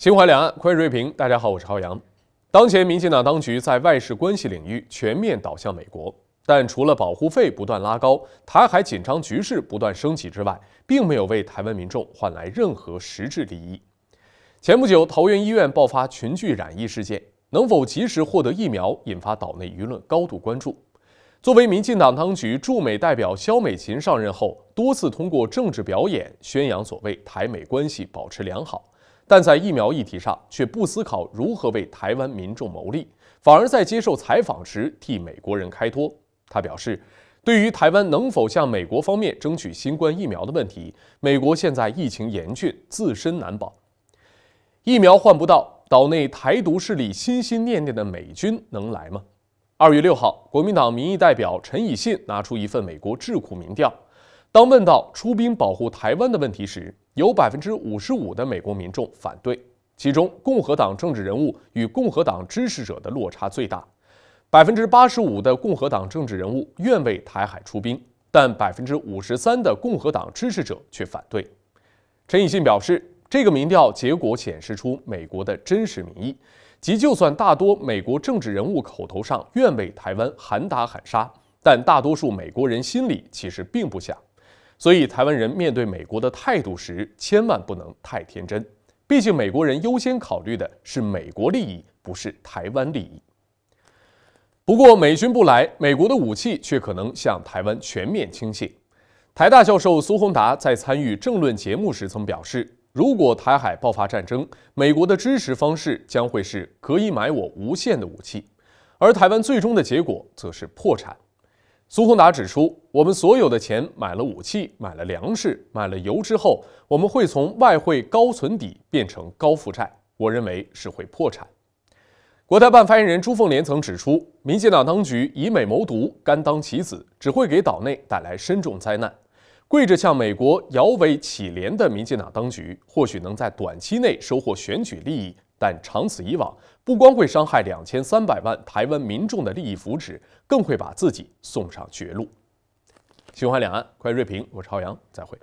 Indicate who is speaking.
Speaker 1: 秦淮两岸，快锐评。大家好，我是朝阳。当前，民进党当局在外事关系领域全面倒向美国，但除了保护费不断拉高，台海紧张局势不断升级之外，并没有为台湾民众换来任何实质利益。前不久，桃园医院爆发群聚染疫事件，能否及时获得疫苗，引发岛内舆论高度关注。作为民进党当局驻美代表，肖美琴上任后，多次通过政治表演宣扬所谓台美关系保持良好。但在疫苗议题上，却不思考如何为台湾民众谋利，反而在接受采访时替美国人开脱。他表示，对于台湾能否向美国方面争取新冠疫苗的问题，美国现在疫情严峻，自身难保，疫苗换不到，岛内台独势力心心念念的美军能来吗？二月六号，国民党民意代表陈以信拿出一份美国智库民调。当问到出兵保护台湾的问题时，有百分之五十五的美国民众反对，其中共和党政治人物与共和党支持者的落差最大，百分之八十五的共和党政治人物愿为台海出兵，但百分之五十三的共和党支持者却反对。陈以信表示，这个民调结果显示出美国的真实民意，即就算大多美国政治人物口头上愿为台湾喊打喊杀，但大多数美国人心里其实并不想。所以，台湾人面对美国的态度时，千万不能太天真。毕竟，美国人优先考虑的是美国利益，不是台湾利益。不过，美军不来，美国的武器却可能向台湾全面倾泻。台大教授苏宏达在参与政论节目时曾表示：“如果台海爆发战争，美国的支持方式将会是可以买我无限的武器，而台湾最终的结果则是破产。”苏宏达指出，我们所有的钱买了武器、买了粮食、买了油之后，我们会从外汇高存底变成高负债，我认为是会破产。国台办发言人朱凤莲曾指出，民进党当局以美谋独，甘当棋子，只会给岛内带来深重灾难。跪着向美国摇尾乞怜的民进党当局，或许能在短期内收获选举利益。但长此以往，不光会伤害两千三百万台湾民众的利益福祉，更会把自己送上绝路。喜欢两岸，快锐瑞平，我朝阳，再会。